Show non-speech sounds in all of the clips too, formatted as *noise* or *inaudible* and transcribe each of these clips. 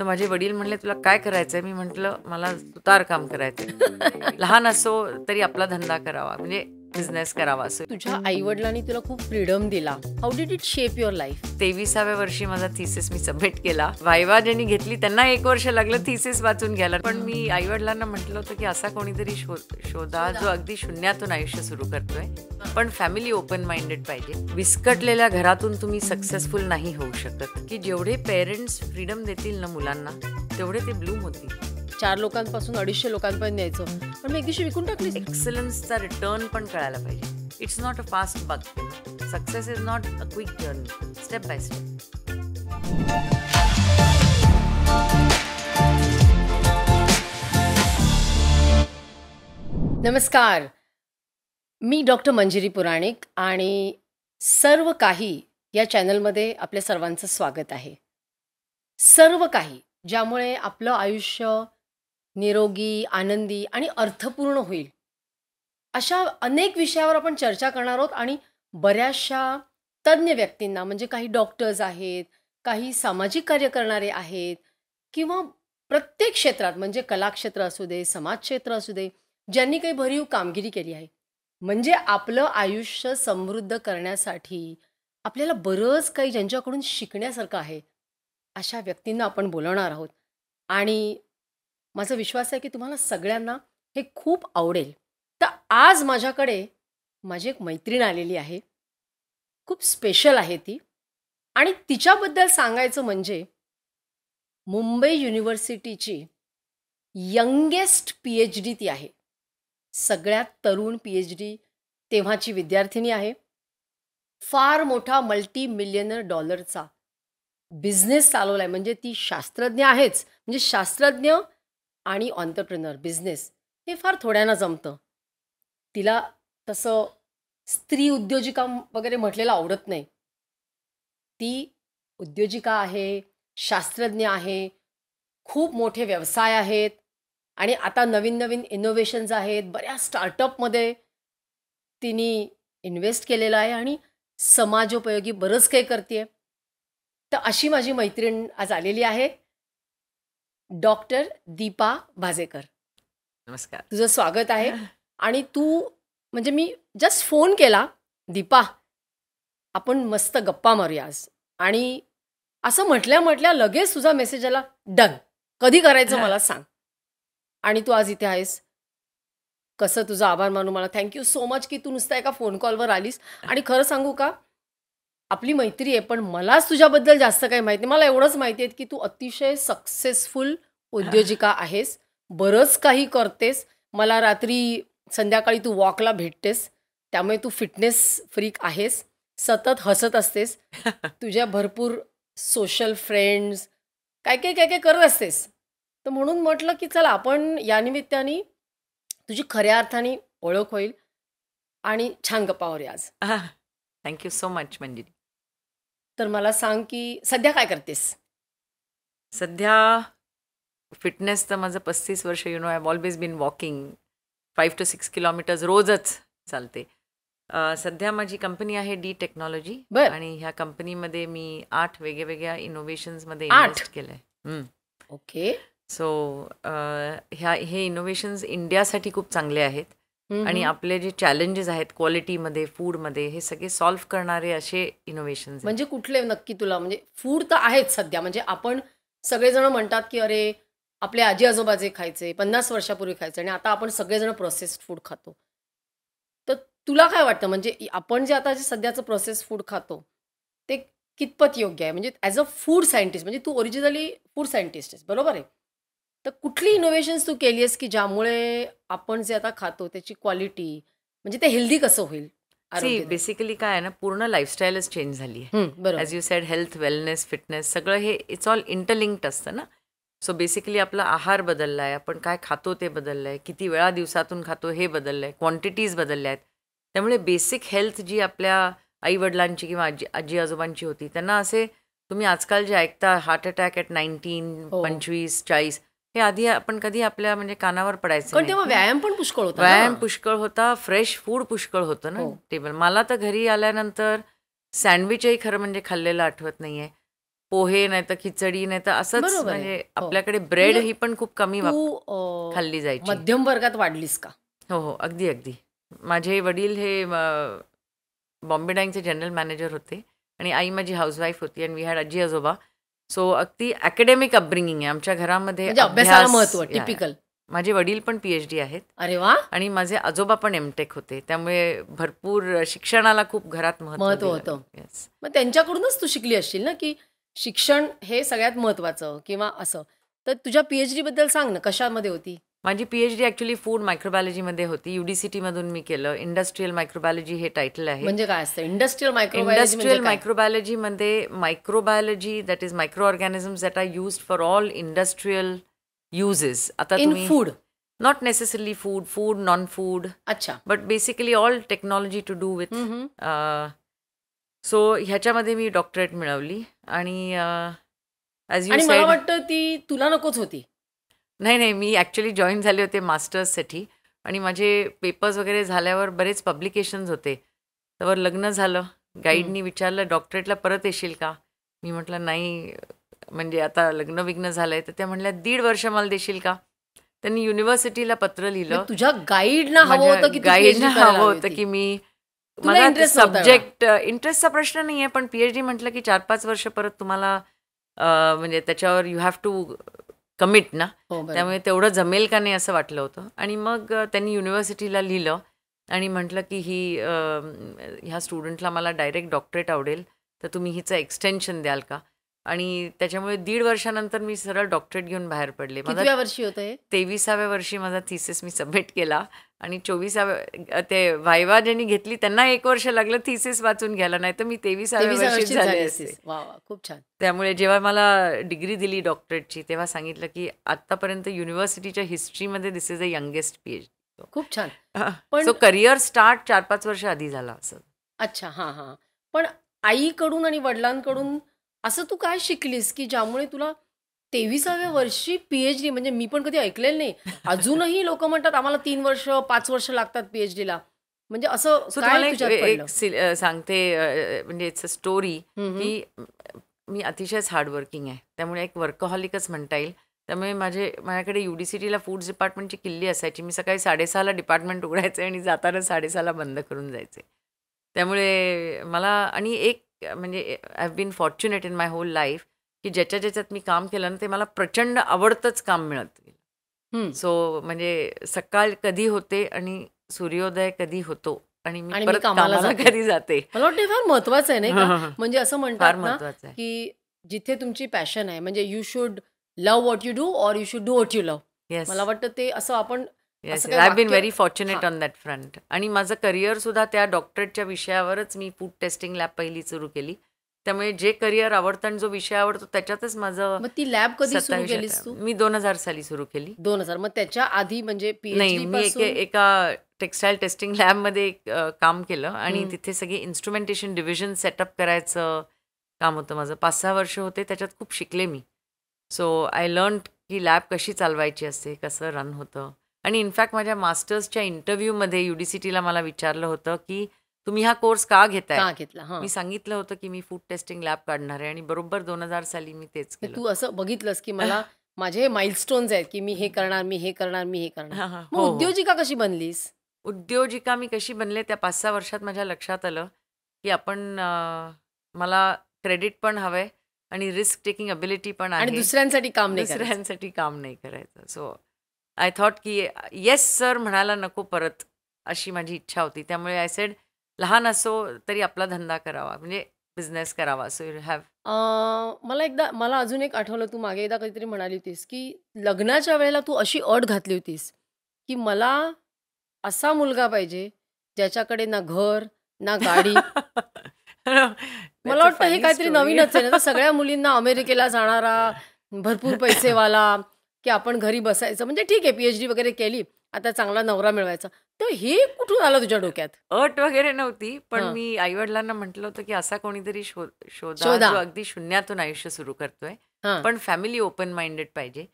तर माझे वडील म्हणले तुला काय करायचंय मी म्हटलं मला काम करायचंय *laughs* लहान असो तरी आपला धंदा करावा म्हणजे बिझनेस करावा असं तुझ्या आई वडिलांनी तुला खूप फ्रीडम दिला how did it shape your life तेविसाव्या वर्षी माझा थिसिस मी सबमिट केला वायवा ज्यांनी घेतली त्यांना एक वर्ष लागलं थिसिस वाचून घ्यायला पण मी आई वडिलांना म्हटलं होतं की असा कोणीतरी शोधा जो अगदी शून्यातून आयुष्य सुरू करतोय पण फॅमिली ओपन माइंडेड पाहिजे विस्कटलेल्या घरातून तुम्ही सक्सेसफुल नाही होऊ शकत की जेवढे पेरेंट्स फ्रीडम देतील ना मुलांना तेवढे ते ब्लूम होतील चार लोकांपासून अडीचशे लोकांपर्यंत न्यायचं पण मी एक दिवशी विकून टाकली एक्सलन्सचा रिटर्न पण कळायला पाहिजे it's not a fast buck success is not a quick journey step by step नमस्कार मी डॉक्टर मंजिरी पुराणिक आणि सर्व काही या चॅनलमध्ये आपल्या सर्वांचं स्वागत आहे सर्व काही ज्यामुळे आपलं आयुष्य निरोगी आनंदी आणि अर्थपूर्ण होईल अशा अनेक विषयावर आपण चर्चा करणार आहोत आणि बऱ्याचशा तज्ज्ञ व्यक्तींना म्हणजे काही डॉक्टर्स आहेत काही सामाजिक कार्य करणारे आहेत किंवा प्रत्येक क्षेत्रात म्हणजे कलाक्षेत्र असू दे समाजक्षेत्र असू दे ज्यांनी काही भरीव कामगिरी केली आहे म्हणजे आपलं आयुष्य समृद्ध करण्यासाठी आपल्याला बरंच काही ज्यांच्याकडून शिकण्यासारखं आहे अशा व्यक्तींना आपण बोलवणार आहोत आणि माझा विश्वास आहे की तुम्हाला सगळ्यांना हे खूप आवडेल तर आज माझ्याकडे माझी एक मैत्रीण आलेली आहे खूप स्पेशल आहे ती आणि तिच्याबद्दल सांगायचं म्हणजे मुंबई युनिव्हर्सिटीची यंगेस्ट पी एच डी ती आहे सगळ्यात तरुण पी एच डी तेव्हाची विद्यार्थिनी आहे फार मोठा मल्टी मिलियनर डॉलरचा बिझनेस चालवला आहे म्हणजे ती शास्त्रज्ञ आहेच म्हणजे शास्त्रज्ञ आणि ऑन्टरप्रिनर बिझनेस हे फार थोड्यांना जमतं तिला तसं स्त्री उद्योजिका वगैरे म्हटलेलं आवडत नाही ती उद्योजिका आहे शास्त्रज्ञ आहे खूप मोठे व्यवसाय आहेत आणि आता नवीन नवीन इनोव्हेशन्स आहेत बऱ्याच स्टार्टअपमध्ये तिने इन्व्हेस्ट केलेलं आहे आणि समाजोपयोगी बरंच काही करते तर अशी माझी मैत्रीण आज आलेली आहे डॉक्टर दीपा भाजेकर नमस्कार तुझं स्वागत आहे *laughs* आणि तू म्हणजे मी जस्ट फोन केला दीपा आपण मस्त गप्पा मारूया आज आणि असं म्हटल्या म्हटल्या लगेच तुझा मेसेज आला डन कधी करायचं मला सांग आणि तू आज इथे आहेस कसं तुझा आभार मानू मला थँक्यू सो मच की तू नुसतं एका फोन कॉलवर आलीस आणि खरं सांगू का आपली मैत्री आहे पण मलाच तुझ्याबद्दल जास्त काही माहिती मला एवढंच माहिती आहे की तू अतिशय सक्सेसफुल उद्योजिका *laughs* आहेस बरंच काही करतेस मला रात्री संध्याकाळी तू वॉकला भेटतेस त्यामुळे तू फिटनेस फ्रीक आहेस सतत हसत असतेस *laughs* तुझ्या भरपूर सोशल फ्रेंड्स काय काय काय काय करत असतेस तर म्हणून म्हटलं की चला आपण या निमित्ताने तुझी खऱ्या अर्थाने ओळख होईल आणि छान गप्पावर आज थँक्यू सो मच मंजिरी तर मला सांग की सध्या काय करतेस सध्या फिटनेस तर माझं पस्तीस वर्ष you know I always been walking five to six kilometres रोजच चालते सध्या माझी कंपनी आहे डी टेक्नॉलॉजी आणि ह्या कंपनीमध्ये मी आठ वेगवेगळ्या इनोव्हेशन्समध्ये इन्व्हेस्ट केलंय ओके सो ह्या हे इनोव्हेशन्स इंडियासाठी खूप चांगले आहेत आणि आपले जे चॅलेंजेस आहेत क्वालिटीमध्ये फूडमध्ये हे सगळे सॉल्व्ह करणारे असे इनोव्हेशन म्हणजे कुठले नक्की तुला म्हणजे फूड तर आहेत सध्या म्हणजे आपण सगळेजण म्हणतात की अरे आपले आजी आजोबाजे खायचे पन्नास वर्षापूर्वी खायचे आणि आता आपण सगळेजण प्रोसेस्ड फूड खातो तर तुला काय वाटतं म्हणजे आपण जे आता जे सध्याचं प्रोसेस फूड खातो ते कितपत योग्य आहे म्हणजे ॲज अ फूड सायंटिस्ट म्हणजे तू ओरिजिनली फूड सायंटिस्ट आहेस बरोबर आहे तर कुठली इनोव्हेशन्स तू केली आहेस की ज्यामुळे आपण जे आता खातो त्याची क्वालिटी म्हणजे ते हेल्दी कसं होईल बेसिकली काय आहे ना पूर्ण लाईफस्टाईलच चेंज झाली आहे as you said health wellness fitness सगळं हे इट्स ऑल इंटरलिंक्ड असतं ना सो बेसिकली आपला आहार बदलला आहे आपण काय खातो ते बदललं आहे किती वेळा दिवसातून खातो हे बदललं आहे क्वांटिटीज बदलल्या आहेत त्यामुळे बेसिक हेल्थ जी आपल्या आईवडिलांची किंवा आजी आजी आजोबांची होती त्यांना असे तुम्ही आजकाल जे ऐकता हार्ट अटॅक ॲट नाईन्टीन पंचवीस चाळीस हे आधी आपण कधी आपल्या म्हणजे कानावर पडायचं पण तेव्हा व्यायाम पण पुष्कळ होता व्यायाम पुष्कळ होता फ्रेश फूड पुष्कळ होतं ना हो. टेबल मला तर घरी आल्यानंतर सँडविचही खरं म्हणजे खाल्लेलं आठवत नाहीये पोहे नाही तर खिचडी नाही तर असंच म्हणजे हो. आपल्याकडे म्हणजे ब्रेड ही पण खूप कमी खाल्ली जायची मध्यम वर्गात वाढलीस का हो हो अगदी अगदी माझे वडील हे बॉम्बे डाईंगचे जनरल मॅनेजर होते आणि आई माझी वाईफ होती अँड वी हॅड आजी आजोबा सो अगदी अकॅडमिक अपब्रिंगिंग आहे आमच्या घरामध्ये म्हणजे अभ्यासाला महत्व टिपिकल माझे वडील पण पीएचडी आहेत अरे वा आणि माझे आजोबा पण एमटेक होते त्यामुळे भरपूर शिक्षणाला खूप घरात महत्व होतं मग त्यांच्याकडूनच तू शिकली असशील ना की शिक्षण हे सगळ्यात महत्वाचं किंवा असं तर तुझ्या पीएचडी बद्दल सांग ना कशामध्ये होती माझी P H D actually food मायक्रोबायोलॉजीमध्ये होती मधून मी केलं इंडस्ट्रीयल मायक्रोबायोलॉजी हे टायटल आहे म्हणजे काय असतं इंडस्ट्रियल इंडस्ट्रियल मायक्रोबायोलॉजीमध्ये microbiology that is micro organisms that are use for all industrial uses आता तुम्ही food not necessarily food food non food अच्छा but basically all technology to do with so ह्याच्यामध्ये मी डॉक्टरेट मिळवली आणि ॲज uh, यू मला वाटतं ती तुला नकोच होती नाही नाही मी ॲक्च्युली जॉईन झाले होते मास्टर्ससाठी आणि माझे पेपर्स वगैरे झाल्यावर बरेच पब्लिकेशन्स होते त्यावर लग्न झालं गाईडनी विचारलं डॉक्टरेटला परत येशील का मी म्हटलं नाही म्हणजे आता लग्न विघ्न झालंय तर त्या म्हटल्या दीड वर्ष मला देशील का त्यांनी युनिव्हर्सिटीला पत्र म्हणजे लिहिलं तुझ्या गाईड गाईडना हवं होतं की मी मला सब्जेक्ट इंटरेस्टचा प्रश्न नाही आहे पण पीएचडी म्हटलं की चार पाच वर्ष परत तुम्हाला म्हणजे त्याच्यावर यू हॅव टू कमिट ना हो, त्यामुळे तेवढं जमेल का नाही असं वाटलं होतं आणि मग त्यांनी युनिव्हर्सिटीला लिहिलं आणि म्हटलं की ही ह्या स्टुडंटला मला डायरेक्ट डॉक्टरेट आवडेल तर तुम्ही हिचं एक्सटेन्शन द्याल का आणि त्याच्यामुळे दीड वर्षानंतर मी सरळ डॉक्टरेट घेऊन बाहेर पडले माझ्या वर्षी होते तेविसाव्या वर्षी माझा थिसिस मी सबमिट केला आणि चोवीसाव्या ते वायवा ज्यांनी घेतली त्यांना एक वर्ष लागलं थिसिस वाचून घ्यायला नाही तर मी तेविसाव्या वर्षी झाले खूप छान त्यामुळे जेव्हा मला डिग्री दिली डॉक्टरेटची तेव्हा सांगितलं की आतापर्यंत युनिव्हर्सिटीच्या हिस्ट्रीमध्ये this is a youngest P H खूप छान पण सो करिअर स्टार्ट चार पाच वर्ष आधी झाला असं अच्छा हां हां पण आईकडून आणि वडिलांकडून असं तू काय शिकलीस की ज्यामुळे तुला तेविसाव्या वर्षी पीएचडी डी म्हणजे मी पण कधी ऐकलेलं नाही *laughs* अजूनही लोक म्हणतात आम्हाला तीन वर्ष पाच वर्ष लागतात पीएच डीला म्हणजे असं एक सांगते म्हणजे इट्स अ स्टोरी की मी अतिशयच वर्किंग आहे त्यामुळे एक वर्कहॉलिकच म्हणता येईल त्यामुळे माझे माझ्याकडे यू डी सी टीला फूड्स डिपार्टमेंटची किल्ली असायची मी सकाळी साडेसहाला डिपार्टमेंट उघडायचे आणि जाताना साडेसहाला बंद करून जायचे त्यामुळे मला आणि एक म्हणजे I been fortunate in my whole life की ज्याच्या ज्याच्यात मी काम केलं ना ते मला प्रचंड आवडतंच काम मिळत गेलं सो म्हणजे सकाळ कधी होते आणि सूर्योदय कधी होतो आणि कधी जाते मला वाटतं फार महत्वाचं आहे ना *laughs* म्हणजे असं म्हणतात ना की जिथे तुमची पॅशन आहे म्हणजे you should love what you do or you should do what you love मला वाटतं ते असं आपण yes I been very fortunate on that front आणि माझं करिअर सुद्धा त्या डॉक्टरेटच्या विषयावरच मी फूड टेस्टिंग लॅब पहिली सुरू केली त्यामुळे जे करिअर आवडतं आणि जो विषय आवडतो त्याच्यातच माझं ती लॅब कधी सुरू केली मी दोन हजार साली सुरू केली दोन हजार मग त्याच्या आधी म्हणजे नाही मी एका टेक्स्टाईल टेस्टिंग लॅबमध्ये एक काम केलं आणि तिथे सगळे इन्स्ट्रुमेंटेशन डिव्हिजन सेटअप करायचं काम होतं माझं पाच सहा वर्ष होते त्याच्यात खूप शिकले मी सो आय लर्न की लॅब कशी चालवायची असते कसं रन होतं आणि इनफॅक्ट माझ्या मास्टर्सच्या इंटरव्ह्यूमध्ये मध्ये युडीसीटीला मला विचारलं होतं की तुम्ही हा कोर्स का घेताय घेतला मी सांगितलं होतं की मी फूड टेस्टिंग लॅब काढणार आहे आणि बरोबर दोन हजार साली मी तेच तू असं बघितलंस की मला *laughs* माझे माइलस्टोन्स आहेत की मी हे करणार मी हे करणार मी हे करणार हो, हो. उद्योजिका कशी बनलीस उद्योजिका मी कशी बनले त्या पाच सहा वर्षात माझ्या लक्षात आलं की आपण मला क्रेडिट पण हवंय आणि रिस्क टेकिंग अबिलिटी पण आहे दुसऱ्यांसाठी काम नाही दुसऱ्यांसाठी काम नाही करायचं सो आय थॉट की येस सर म्हणायला नको परत अशी माझी इच्छा होती त्यामुळे आय सेड लहान असो तरी आपला धंदा करावा म्हणजे बिझनेस करावा सो यू हॅव मला एकदा मला अजून एक आठवलं तू मागे एकदा कधीतरी म्हणाली होतीस की लग्नाच्या वेळेला तू अशी अट घातली होतीस की मला असा मुलगा पाहिजे ज्याच्याकडे ना घर ना गाडी *laughs* मला वाटतं हे काहीतरी नवीनच आहे ना सगळ्या मुलींना अमेरिकेला जाणारा भरपूर पैसेवाला की आपण घरी बसायचं म्हणजे ठीक आहे पीएचडी वगैरे केली आता चांगला नवरा मिळवायचा तर हे कुठून आलं तुझ्या डोक्यात अट वगैरे नव्हती पण मी आई वडिलांना म्हटलं होतं की असा कोणीतरी शोधा अगदी शून्यातून आयुष्य सुरू करतोय पण फॅमिली ओपन माइंडेड पाहिजे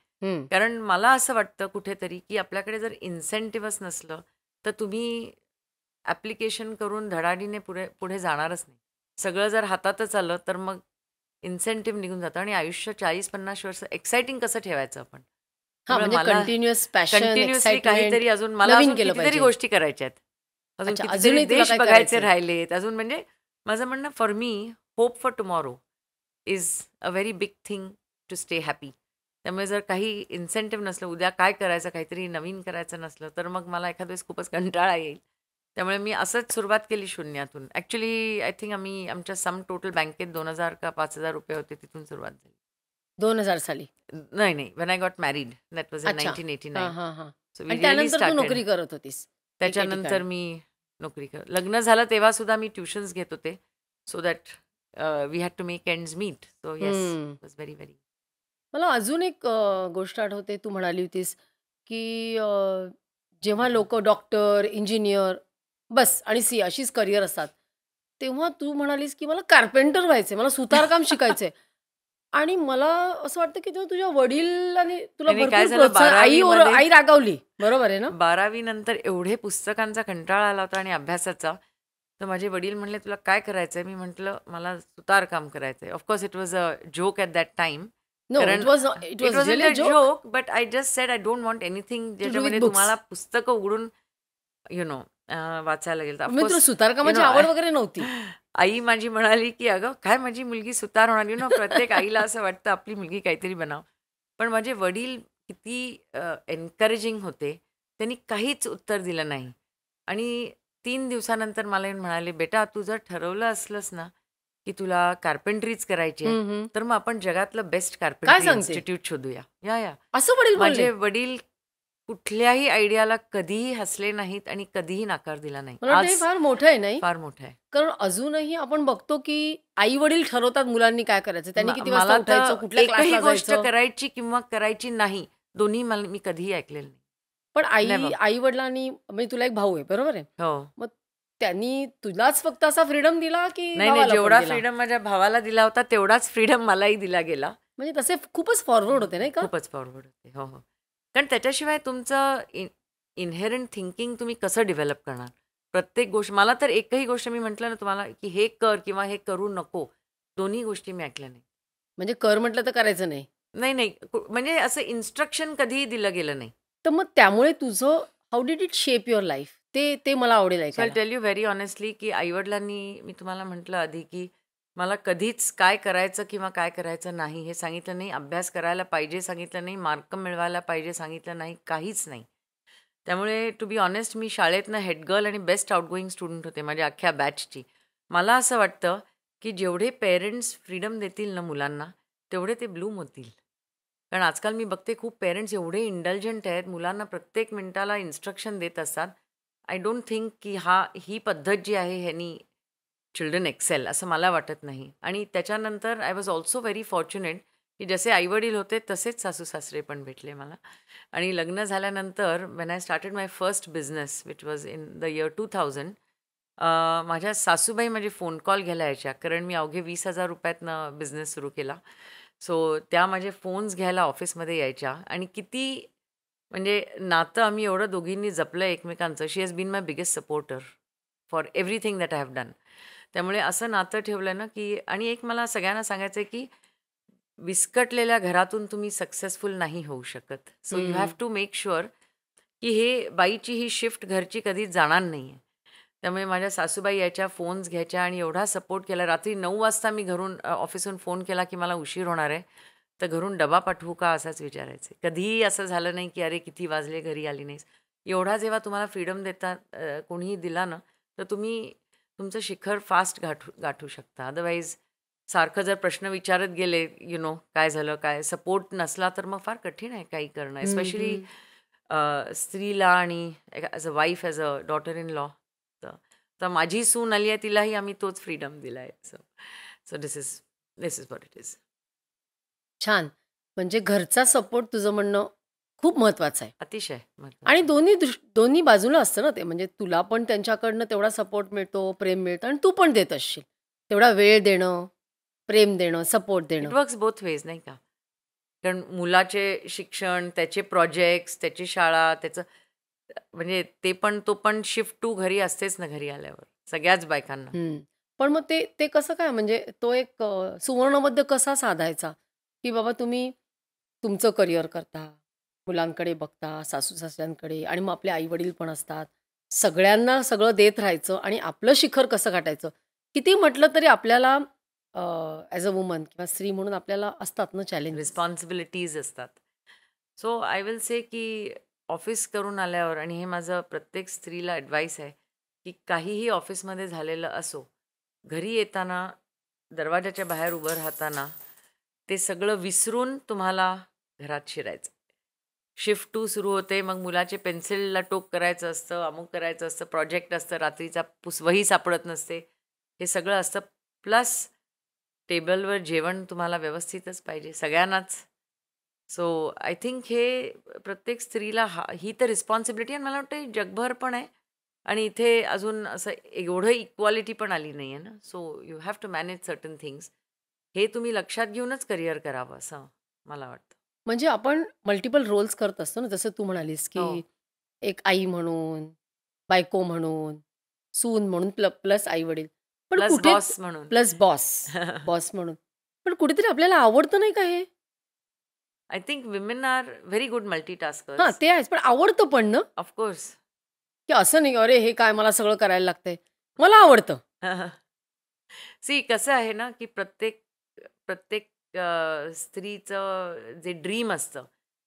कारण मला असं वाटतं कुठेतरी की आपल्याकडे जर इन्सेंटिव्हच नसलं तर तुम्ही ऍप्लिकेशन करून धडाडीने पुढे पुढे जाणारच नाही सगळं जर हातातच आलं तर मग इन्सेंटिव्ह निघून जातं आणि आयुष्य चाळीस पन्नास वर्ष एक्साइटिंग कसं ठेवायचं आपण म्हणजे काहीतरी अजून मला गोष्टी करायच्या आहेत अजून देश बघायचे राहिलेत अजून म्हणजे माझं म्हणणं for me hope for tomorrow is a very big thing to stay happy त्यामुळे जर काही इन्सेंटिव्ह नसलं उद्या काय करायचं काहीतरी नवीन करायचं नसलं तर मग मला एखाद्या वेळेस खूपच कंटाळा येईल त्यामुळे मी असंच सुरुवात केली शून्यातून ॲक्च्युली आय थिंक आम्ही आमच्या सम टोटल बँकेत दोन हजार का पाच हजार रुपये होते तिथून सुरुवात झाली दोन हजार साली नाही नाही when I got married that was in eighty nine त्यानंतर नोकरी करत होतीस त्याच्यानंतर मी नोकरी कर लग्न झालं तेव्हा सुद्धा मी ट्युशन्स घेत होते so that we had to make end meet so yes very very मला अजून एक गोष्ट आठवते तू म्हणाली होतीस की जेव्हा लोक डॉक्टर इंजिनियर बस आणि सी अशीच करिअर असतात तेव्हा तू म्हणालीस की मला कार्पेंटर व्हायचे मला सुतारकाम *laughs* शिकायचंय आणि मला असं वाटतं की तुझ्या वडील आणि तुला काय झालं, आई आई रागावली बरोबर आहे ना बारावी नंतर एवढे पुस्तकांचा कंटाळा आला होता आणि अभ्यासाचा तर माझे वडील म्हणले तुला काय करायचंय मी म्हटलं मला सुतार काम करायचंय of course it was a joke at that time it joke but I just said I don't want anything ज्याच्यामध्ये तुम्हाला पुस्तकं उघडून यु नो वाचायला गेलं मी तुला सुतारकामाची आवड वगैरे नव्हती *laughs* आई माझी म्हणाली की अगं काय माझी मुलगी सुतार होणार ना प्रत्येक आईला असं वाटतं आपली मुलगी काहीतरी बनाव पण माझे वडील किती एनकरेजिंग होते त्यांनी काहीच उत्तर दिलं नाही आणि तीन दिवसानंतर मला म्हणाले बेटा तू जर ठरवलं असलंस ना की तुला कार्पेंट्रीच करायची तर मग आपण जगातलं बेस्ट कार्पेंट्री इन्स्टिट्यूट शोधूया या या असं वडील माझे वडील कुठल्याही आयडियाला कधीही हसले नाहीत आणि कधीही नाकार दिला नाही फार मोठं आहे नाही फार मोठं आहे कारण अजूनही आपण बघतो की आई वडील ठरवतात मुलांनी काय करायचं त्यांनी किती मला गोष्ट करायची किंवा करायची नाही दोन्ही मला मी कधीही ऐकलेलं नाही पण आई आई वडिलांनी म्हणजे तुला एक भाऊ आहे बरोबर आहे हो त्यांनी तुलाच फक्त असा फ्रीडम दिला की नाही नाही जेवढा फ्रीडम माझ्या भावाला दिला होता तेवढाच फ्रीडम मलाही दिला गेला म्हणजे तसे खूपच फॉरवर्ड होते नाही का खूपच फॉरवर्ड होते हो हो कारण त्याच्याशिवाय तुमचं इन इनहेरंट थिंकिंग तुम्ही कसं डेव्हलप करणार प्रत्येक गोष्ट मला तर एकही गोष्ट मी म्हटलं ना तुम्हाला की हे कर किंवा हे करू नको दोन्ही गोष्टी मी ऐकल्या नाही म्हणजे कर म्हटलं तर करायचं नाही नाही नाही म्हणजे असं इन्स्ट्रक्शन कधीही दिलं गेलं नाही तर मग त्यामुळे तुझं how did it shape your life ते ते मला आवडेल टेल यू व्हेरी ऑनेस्टली की आईवडिलांनी मी तुम्हाला म्हटलं आधी की मला कधीच काय करायचं किंवा काय करायचं नाही हे सांगितलं नाही अभ्यास करायला पाहिजे सांगितलं नाही मार्क मिळवायला पाहिजे सांगितलं नाही काहीच नाही त्यामुळे टू बी ऑनेस्ट मी शाळेतनं हेडगर्ल आणि बेस्ट आउटगोईंग स्टुडंट होते माझ्या अख्ख्या बॅचची मला असं वाटतं की जेवढे पेरेंट्स फ्रीडम देतील ना मुलांना तेवढे ते ब्लूम होतील कारण आजकाल मी बघते खूप पेरेंट्स एवढे इंटेलिजंट आहेत मुलांना प्रत्येक मिनटाला इन्स्ट्रक्शन देत असतात आय डोंट थिंक की हा ही पद्धत जी आहे ह्यानी चिल्ड्रन एक्सेल असं मला वाटत नाही आणि त्याच्यानंतर I was also very fortunate की जसे आईवडील होते तसेच सासू सासरे पण भेटले मला आणि लग्न झाल्यानंतर when I started my first business which was in the year two thousand माझ्या सासूबाई माझे फोन कॉल घ्यायला यायच्या कारण मी अवघे वीस हजार रुपयातनं बिझनेस सुरू केला सो त्या माझे फोन्स घ्यायला ऑफिसमध्ये यायच्या आणि किती म्हणजे नातं आम्ही एवढं दोघींनी जपलं एकमेकांचं she has been my biggest supporter for everything that I have done त्यामुळे असं नातं ठेवलं ना की आणि एक मला सगळ्यांना सांगायचं आहे की विस्कटलेल्या घरातून तुम्ही सक्सेसफुल नाही होऊ शकत so you have to make sure की हे बाईची ही शिफ्ट घरची कधीच जाणार नाही आहे त्यामुळे माझ्या सासूबाई याच्या फोन्स घ्यायच्या आणि एवढा सपोर्ट केला रात्री नऊ वाजता मी घरून ऑफिसहून फोन केला की मला उशीर होणार आहे तर घरून डबा पाठवू का असाच विचारायचं कधीही असं झालं नाही की अरे किती वाजले घरी आली नाहीस एवढा जेव्हा तुम्हाला फ्रीडम देतात कोणीही दिला ना तर तुम्ही तुमचं शिखर फास्ट गाठू गाठू शकता अदरवाईज सारखं जर प्रश्न विचारत गेले यु नो काय झालं काय सपोर्ट नसला तर मग फार कठीण आहे काही करणं स्पेशली स्त्रीला आणि as a wife as a daughter in law तर माझी सून आली आहे तिलाही आम्ही तोच फ्रीडम दिला आहे so so this is this is what it is छान म्हणजे घरचा सपोर्ट तुझं म्हणणं खूप महत्वाचं आहे अतिशय आणि दोन्ही दोन्ही बाजूला असतं ना ते म्हणजे तुला पण त्यांच्याकडनं तेवढा सपोर्ट मिळतो प्रेम मिळतं आणि तू पण देत असशील तेवढा वेळ देणं प्रेम देणं सपोर्ट देणं वर्क्स बोथ वेज नाही का कारण मुलाचे शिक्षण त्याचे प्रोजेक्ट्स त्याची शाळा त्याचं म्हणजे ते पण तो पण शिफ्ट टू घरी असतेच ना घरी आल्यावर सगळ्याच बायकांना पण मग ते ते कसं काय म्हणजे तो एक सुवर्णबद्ध कसा साधायचा की बाबा तुम्ही तुमचं करिअर करता मुलांकडे बघता सासू सासऱ्यांकडे आणि मग आपले आई वडील पण असतात सगळ्यांना सगळं देत राहायचं आणि आपलं शिखर कसं गाठायचं किती म्हटलं तरी आपल्याला ॲज अ वुमन किंवा स्त्री म्हणून आपल्याला असतात ना चॅलेंज रिस्पॉन्सिबिलिटीज असतात सो आय विल से की ऑफिस करून आल्यावर आणि हे माझं प्रत्येक स्त्रीला ॲडवाईस आहे की काहीही ऑफिसमध्ये झालेलं असो घरी येताना दरवाजाच्या बाहेर उभं राहताना ते सगळं विसरून तुम्हाला घरात शिरायचं शिफ्ट टू सुरू होते मग मुलाचे पेन्सिलला टोक करायचं असतं अमुक करायचं असतं प्रोजेक्ट असतं रात्रीचा पुसवही सापडत नसते हे सगळं असतं प्लस टेबलवर जेवण तुम्हाला व्यवस्थितच पाहिजे सगळ्यांनाच सो आय थिंक हे प्रत्येक स्त्रीला हा ही तर रिस्पॉन्सिबिलिटी आणि मला वाटतं जगभर पण आहे आणि इथे अजून असं एवढं इक्वालिटी पण आली नाही आहे ना so you have to manage certain things हे तुम्ही लक्षात घेऊनच करिअर करावं असं मला वाटतं म्हणजे आपण मल्टिपल रोल्स करत असतो ना जसं तू म्हणालीस की हो. एक आई म्हणून बायको म्हणून सून म्हणून प्लस आई वडील पण बॉस म्हणून प्लस बॉस *laughs* बॉस म्हणून पण कुठेतरी आपल्याला आवडतं नाही का हे I think women are very good task हा ते आहेच पण आवडतं पण ना ऑफकोर्स की असं नाही अरे हे काय मला सगळं करायला लागतंय मला आवडतं सी *laughs* कसं आहे ना की प्रत्येक प्रत्येक स्त्रीचं जे ड्रीम असतं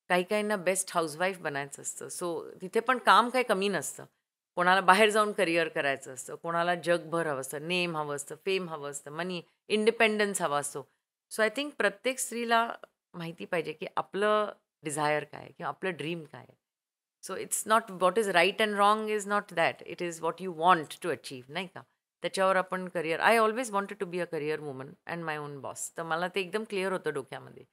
काही काहींना बेस्ट हाऊसवाईफ बनायचं असतं सो तिथे पण काम काही कमी नसतं कोणाला बाहेर जाऊन करिअर करायचं असतं कोणाला जगभर हवं असतं नेम हवं असतं फेम हवं असतं मनी इंडिपेंडन्स हवं असतो सो आय थिंक प्रत्येक स्त्रीला माहिती पाहिजे की आपलं डिझायर काय किंवा आपलं ड्रीम काय so it's not what is right and wrong is not that it is what you want to achieve नाही का त्याच्यावर आपण career I always wanted to be a career woman and my own boss तर मला ते एकदम clear होतं डोक्यामध्ये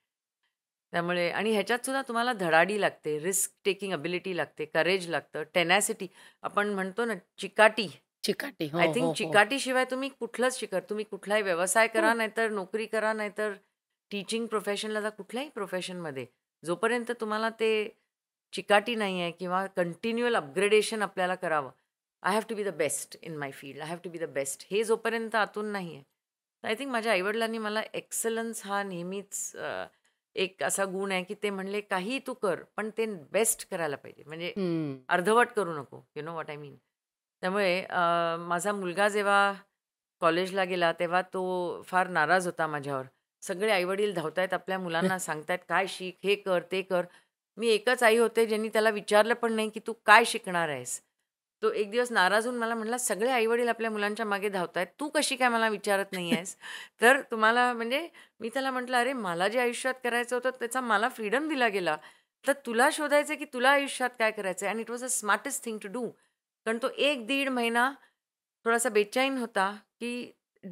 त्यामुळे आणि ह्याच्यात सुद्धा तुम्हाला धडाडी लागते रिस्क टेकिंग अबिलिटी लागते करेज लागतं टेनॅसिटी आपण म्हणतो ना चिकाटी चिकाटी आय हो, थिंक हो, हो. चिकाटी शिवाय तुम्ही कुठलंच शिकर तुम्ही कुठलाही व्यवसाय करा नाहीतर नोकरी करा नाहीतर टीचिंग प्रोफेशनला जा कुठल्याही प्रोफेशनमध्ये जोपर्यंत तुम्हाला ते चिकाटी नाही आहे किंवा कंटिन्युअल अपग्रेडेशन आपल्याला करावं I have to be the best in my field I have to be the best हे जोपर्यंत आतून नाही आहे आय थिंक माझ्या आईवडिलांनी मला एक्सलन्स हा नेहमीच एक असा गुण आहे की ते म्हणले काही तू कर पण ते बेस्ट करायला पाहिजे म्हणजे अर्धवट करू नको you know what I mean त्यामुळे माझा मुलगा जेव्हा कॉलेजला गेला तेव्हा तो फार नाराज होता माझ्यावर सगळे आईवडील धावतायत आपल्या मुलांना *laughs* सांगतायत काय शिक हे कर ते कर मी एकच आई होते ज्यांनी त्याला विचारलं पण नाही की तू काय शिकणार आहेस तो एक दिवस नाराज होऊन मला म्हटला सगळे आईवडील आपल्या मुलांच्या मागे धावत आहेत तू कशी काय मला विचारत नाही आहेस *laughs* तर तुम्हाला म्हणजे मी त्याला म्हटलं अरे मला जे आयुष्यात करायचं होतं त्याचा मला फ्रीडम दिला गेला तर तुला शोधायचं की तुला आयुष्यात काय करायचं आहे and it was a smartest thing to do कारण तो एक दीड महिना थोडासा बेचाईन होता की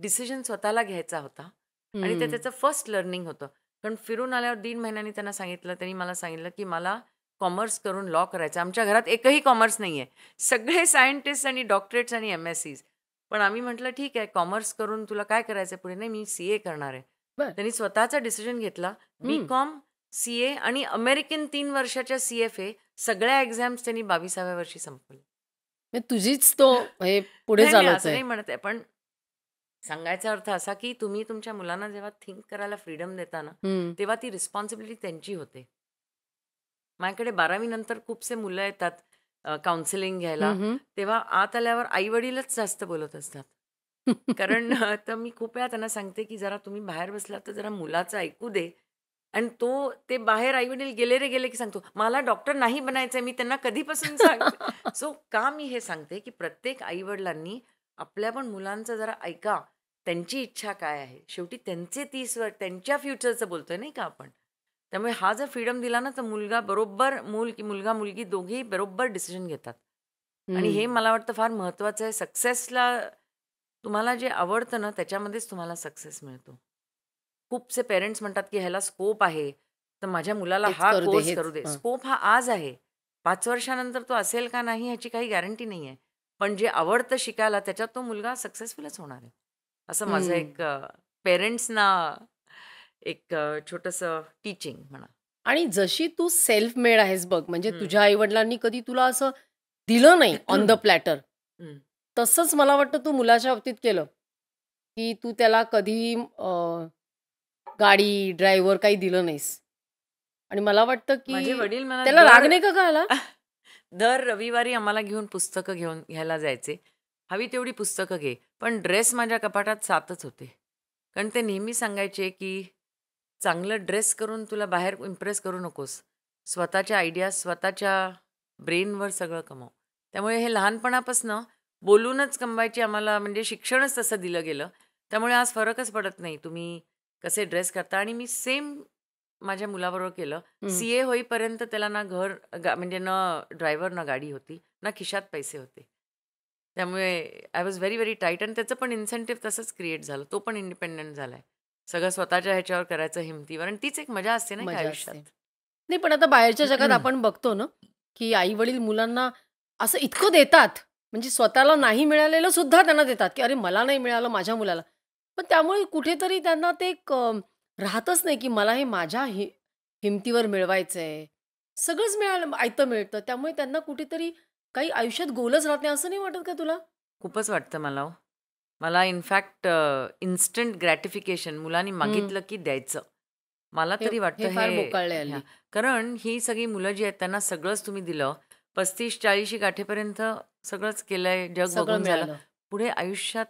डिसिजन स्वतःला घ्यायचा होता आणि ते त्याचं फर्स्ट लर्निंग होतं कारण फिरून आल्यावर दीड महिन्यांनी त्यांना सांगितलं त्यांनी मला सांगितलं की मला कॉमर्स करून लॉ करायचं आमच्या घरात एकही कॉमर्स नाही आहे सगळे सायंटिस्ट आणि डॉक्टरेट्स आणि एम एस पण आम्ही म्हटलं ठीक आहे कॉमर्स करून तुला काय करायचं पुढे नाही मी सी ए करणार आहे त्यांनी स्वतःचा डिसिजन घेतला मी कॉम सी ए आणि अमेरिकन तीन वर्षाच्या सी एफ ए सगळ्या एक्झाम्स त्यांनी बावीसाव्या वर्षी संपवल्या तुझीच तो पुढे असं नाही म्हणत आहे पण सांगायचा अर्थ असा की तुम्ही तुमच्या मुलांना जेव्हा थिंक करायला फ्रीडम देता ना तेव्हा ती रिस्पॉन्सिबिलिटी त्यांची होते माझ्याकडे बारावी नंतर खूपसे मुलं येतात काउन्सिलिंग घ्यायला तेव्हा आत आल्यावर आई वडीलच जास्त बोलत असतात कारण *laughs* तर मी खूप वेळा त्यांना सांगते की जरा तुम्ही बाहेर बसला तर जरा मुलाचं ऐकू दे आणि तो ते बाहेर आई वडील गेले रे गेले की सांगतो मला डॉक्टर नाही बनायचंय मी त्यांना कधीपासून सांगते *laughs* सो का मी हे सांगते की प्रत्येक आई वडिलांनी आपल्या पण मुलांचं जरा ऐका त्यांची इच्छा काय आहे शेवटी त्यांचे तीस वर त्यांच्या फ्युचरचं बोलतोय नाही का आपण त्यामुळे हा जर फ्रीडम दिला ना तर मुलगा बरोबर मूल की मुलगा मुलगी दोघेही बरोबर डिसिजन घेतात आणि हे मला वाटतं फार महत्वाचं आहे सक्सेसला तुम्हाला जे आवडतं ना त्याच्यामध्येच तुम्हाला सक्सेस मिळतो खूपसे पेरेंट्स म्हणतात की ह्याला स्कोप आहे तर माझ्या मुलाला हा कोर्स करू दे स्कोप हा आज आहे पाच वर्षानंतर तो असेल का नाही ह्याची काही गॅरंटी नाही आहे पण जे आवडतं शिकायला त्याच्यात तो मुलगा सक्सेसफुलच होणार आहे असं माझं एक पेरेंट्सना एक छोटसं टीचिंग म्हणा आणि जशी तू सेल्फ मेड आहेस बघ म्हणजे तुझ्या आई वडिलांनी कधी तुला असं दिलं नाही ऑन द प्लॅटर तसंच मला वाटतं तू मुलाच्या बाबतीत केलं की तू त्याला कधी गाडी ड्रायव्हर काही दिलं नाहीस आणि मला वाटतं की वडील त्याला राग नाही का आला *laughs* दर रविवारी आम्हाला घेऊन पुस्तकं घेऊन घ्यायला जायचे हवी तेवढी पुस्तकं घे पण ड्रेस माझ्या कपाटात सातच होते कारण ते नेहमी सांगायचे की चांगलं ड्रेस करून तुला बाहेर इम्प्रेस करू नकोस स्वतःच्या आयडिया स्वतःच्या ब्रेनवर सगळं कमव त्यामुळे हे लहानपणापासनं बोलूनच कमवायची आम्हाला म्हणजे शिक्षणच तसं दिलं गेलं त्यामुळे आज फरकच पडत नाही तुम्ही कसे ड्रेस करता आणि मी सेम माझ्या मुलाबरोबर केलं सी ए होईपर्यंत त्याला ना घर म्हणजे ना ड्रायव्हर ना गाडी होती ना खिशात पैसे होते त्यामुळे I was very very tight आणि त्याचं पण इन्सेंटिव्ह तसंच क्रिएट झालं तो पण इंडिपेंडंट झाला आहे सगळं स्वतःच्या ह्याच्यावर करायचं हिमतीवर आणि तीच एक मजा असते ना आयुष्यात नाही पण आता बाहेरच्या जगात आपण बघतो ना की आई वडील मुलांना असं इतकं देतात म्हणजे स्वतःला नाही मिळालेलं सुद्धा त्यांना देतात की अरे मला नाही मिळालं माझ्या मुलाला पण त्यामुळे कुठेतरी त्यांना ते एक राहतच नाही की मला हे माझ्या हिमतीवर मिळवायचं आहे सगळंच मिळालं आयतं मिळतं त्यामुळे त्यांना कुठेतरी काही आयुष्यात गोलच राहत नाही असं नाही वाटत का तुला खूपच वाटतं मला हो. मला इनफॅक्ट इन्स्टंट ग्रॅटिफिकेशन मुलांनी मागितलं की द्यायचं मला तरी वाटतं हे कारण ही सगळी मुलं जी आहेत त्यांना सगळंच तुम्ही दिलं पस्तीस चाळीसशे गाठेपर्यंत सगळंच केलंय जग बघून झालं पुढे आयुष्यात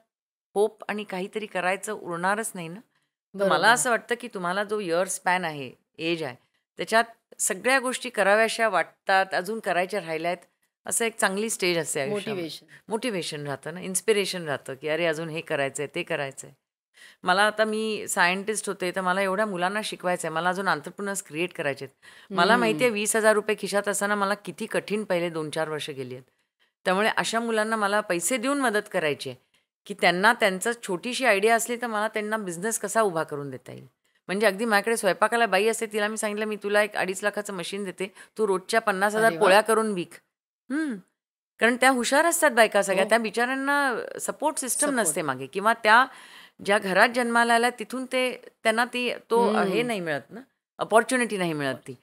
होप आणि काहीतरी करायचं उरणारच नाही ना मला असं वाटतं की तुम्हाला जो इयर स्पॅन आहे एज आहे त्याच्यात सगळ्या गोष्टी कराव्याशा वाटतात अजून करायच्या राहिल्या आहेत असं एक चांगली स्टेज असते मोटिव्हेशन मोटिवेशन राहतं ना इन्स्पिरेशन राहतं की अरे अजून हे करायचं आहे ते करायचं आहे मला आता मी सायंटिस्ट होते तर मला एवढ्या मुलांना शिकवायचं आहे मला अजून आंतरप्रनर्स क्रिएट करायचे मला माहिती आहे वीस हजार रुपये खिशात असताना मला किती कठीण पहिले दोन चार वर्ष गेली आहेत त्यामुळे अशा मुलांना मला पैसे देऊन मदत करायची आहे की त्यांना त्यांचं छोटीशी आयडिया असली तर मला त्यांना बिझनेस कसा उभा करून देता येईल म्हणजे अगदी माझ्याकडे स्वयंपाकाला बाई असते तिला मी सांगितलं मी तुला एक अडीच लाखाचं मशीन देते तू रोजच्या पन्नास हजार पोळ्या करून विक कारण त्या हुशार असतात बायका सगळ्या. हो. त्या बिचाऱ्यांना सपोर्ट सिस्टम नसते मागे किंवा त्या ज्या घरात जन्माला आल्या तिथून ते त्यांना ती तो हे नाही मिळत ना, अपॉर्च्युनिटी नाही मिळत ती.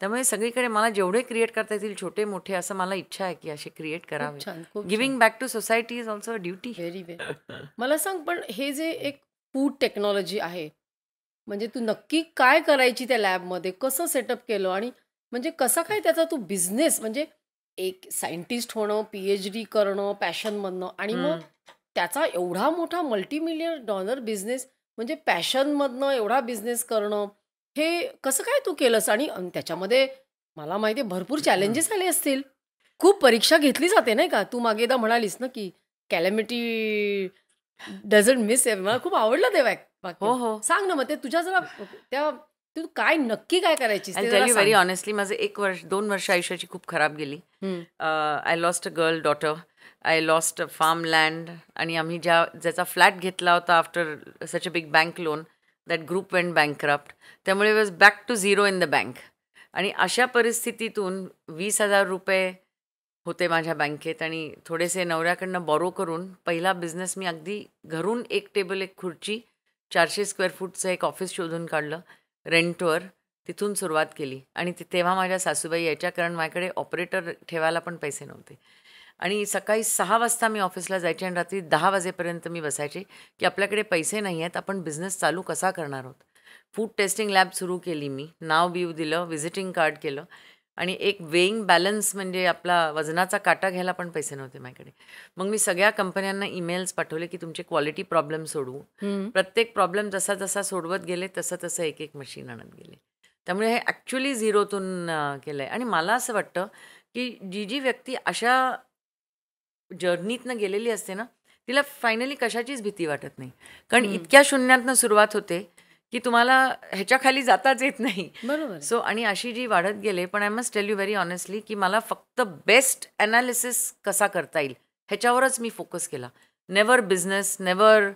त्यामुळे सगळीकडे मला जेवढे क्रिएट करता येतील छोटे मोठे असं मला इच्छा आहे की असे क्रिएट करा करावे. Giving back to society is also a duty. Very well. मला सांग पण हे जे एक फूड टेक्नॉलॉजी आहे, म्हणजे तू नक्की काय करायची त्या लॅबमध्ये? कसं सेटअप केलं आणि म्हणजे कसा काय त्याचा तू बिझनेस म्हणजे एक सायंटिस्ट होणं एच डी करणं पॅशन आणि मग त्याचा एवढा मोठा मल्टीमिलियन डॉलर बिझनेस म्हणजे पॅशनमधनं एवढा बिझनेस करणं हे कसं काय तू केलंस आणि त्याच्यामध्ये मला माहिती भरपूर चॅलेंजेस आले असतील खूप परीक्षा घेतली जाते नाही का तू मागे म्हणालीस ना की कॅलेमिटी डझंट मिस मला खूप आवडलं ते वॅक हो हो सांग ना मग ते तुझ्या जरा त्या तू काय नक्की काय करायची व्हेरी ऑनेस्टली माझं एक वर्ष दोन वर्ष आयुष्याची खूप खराब गेली I lost a girl daughter I lost a farm land आणि आम्ही ज्या ज्याचा फ्लॅट घेतला होता after such a big bank loan that group went bankrupt त्यामुळे was back to zero in the bank आणि अशा परिस्थितीतून वीस हजार रुपये होते माझ्या बँकेत आणि थोडेसे नवऱ्याकडनं बॉरो करून पहिला बिझनेस मी अगदी घरून एक टेबल एक खुर्ची चारशे स्क्वेअर फूटचं एक ऑफिस शोधून काढलं रेंटवर तिथून सुरुवात केली आणि तेव्हा माझ्या सासूबाई यायच्या कारण माझ्याकडे ऑपरेटर ठेवायला पण पैसे नव्हते आणि सकाळी सहा वाजता मी ऑफिसला जायचे आणि रात्री दहा वाजेपर्यंत मी बसायचे की आपल्याकडे पैसे नाही आहेत आपण बिझनेस चालू कसा करणार आहोत फूड टेस्टिंग लॅब सुरू केली मी नाव बिव दिलं व्हिजिटिंग कार्ड केलं आणि एक वेईंग बॅलन्स म्हणजे आपला वजनाचा काटा घ्यायला पण पैसे नव्हते माझ्याकडे मग मी सगळ्या कंपन्यांना ईमेल्स पाठवले की तुमचे क्वालिटी प्रॉब्लेम सोडवू प्रत्येक प्रॉब्लेम जसा जसा सोडवत गेले तसं तसं एक एक मशीन आणत गेले त्यामुळे हे ॲक्च्युली झिरोतून केलं आहे आणि मला असं वाटतं की जी जी व्यक्ती अशा जर्नीतनं गेलेली असते ना तिला फायनली कशाचीच भीती वाटत नाही कारण इतक्या शून्यातनं सुरुवात होते की तुम्हाला ह्याच्या खाली जाताच येत नाही बरोबर सो आणि अशी जी वाढत गेले पण I must tell you very honestly की मला फक्त बेस्ट अनालिसिस कसा करता येईल ह्याच्यावरच मी फोकस केला नेवर बिझनेस नेवर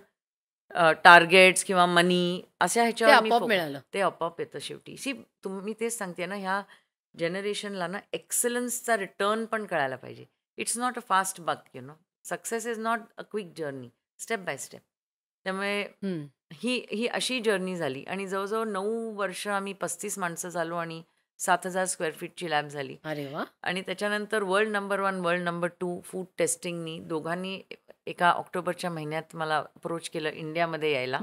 टार्गेट्स किंवा मनी अशा ह्याच्यावर मिळालं ते अपॉप येतं शेवटी सी तुम्ही तेच सांगते ना ह्या जनरेशनला ना एक्सलन्सचा रिटर्न पण कळायला पाहिजे it's not a fast buck you know success is not a quick journey step by step त्यामुळे ही ही अशी जर्नी झाली आणि जवळजवळ नऊ वर्ष आम्ही पस्तीस माणसं झालो आणि सात हजार स्क्वेअर फीटची लॅब झाली अरे वा आणि त्याच्यानंतर world number one world number two food टेस्टिंगनी दोघांनी एका ऑक्टोबरच्या महिन्यात मला अप्रोच केलं इंडियामध्ये यायला